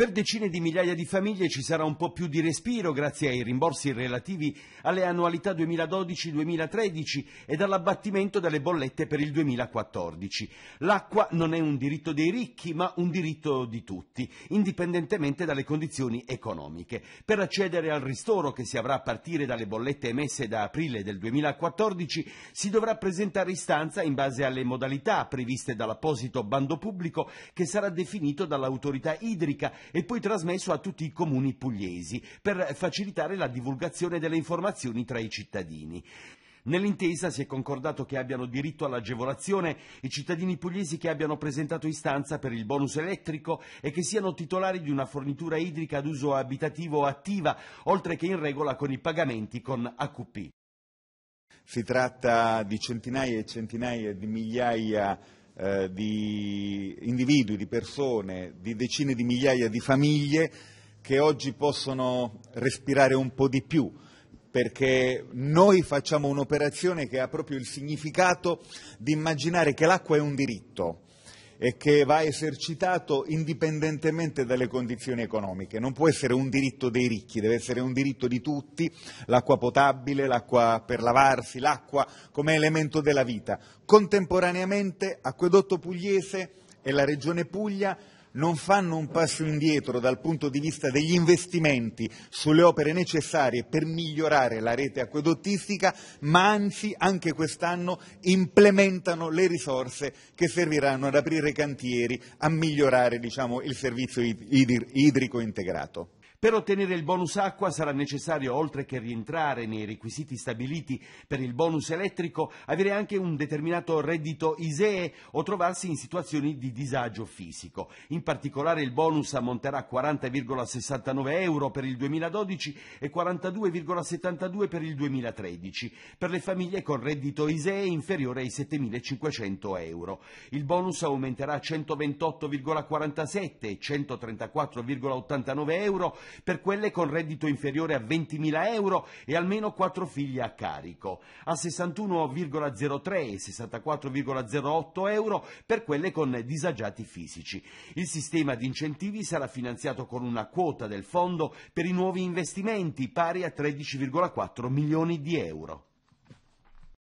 Per decine di migliaia di famiglie ci sarà un po' più di respiro grazie ai rimborsi relativi alle annualità 2012-2013 ed all'abbattimento delle bollette per il 2014. L'acqua non è un diritto dei ricchi, ma un diritto di tutti, indipendentemente dalle condizioni economiche. Per accedere al ristoro che si avrà a partire dalle bollette emesse da aprile del 2014 si dovrà presentare istanza in base alle modalità previste dall'apposito bando pubblico che sarà definito dall'autorità idrica e poi trasmesso a tutti i comuni pugliesi per facilitare la divulgazione delle informazioni tra i cittadini. Nell'intesa si è concordato che abbiano diritto all'agevolazione i cittadini pugliesi che abbiano presentato istanza per il bonus elettrico e che siano titolari di una fornitura idrica ad uso abitativo attiva, oltre che in regola con i pagamenti con AQP. Si tratta di centinaia e centinaia di migliaia eh, di individui, di persone, di decine di migliaia di famiglie che oggi possono respirare un po' di più, perché noi facciamo un'operazione che ha proprio il significato di immaginare che l'acqua è un diritto e che va esercitato indipendentemente dalle condizioni economiche. Non può essere un diritto dei ricchi, deve essere un diritto di tutti, l'acqua potabile, l'acqua per lavarsi, l'acqua come elemento della vita. Contemporaneamente Acquedotto Pugliese e la Regione Puglia non fanno un passo indietro dal punto di vista degli investimenti sulle opere necessarie per migliorare la rete acquedottistica, ma anzi anche quest'anno implementano le risorse che serviranno ad aprire cantieri, a migliorare diciamo, il servizio idrico integrato. Per ottenere il bonus acqua sarà necessario, oltre che rientrare nei requisiti stabiliti per il bonus elettrico, avere anche un determinato reddito ISEE o trovarsi in situazioni di disagio fisico. In particolare il bonus ammonterà a 40,69 euro per il 2012 e 42,72 per il 2013 per le famiglie con reddito ISEE inferiore ai 7.500 euro. Il bonus aumenterà a 128,47 e 134,89 euro per quelle con reddito inferiore a 20.000 euro e almeno 4 figli a carico, a 61,03 e 64,08 euro per quelle con disagiati fisici. Il sistema di incentivi sarà finanziato con una quota del fondo per i nuovi investimenti pari a 13,4 milioni di euro.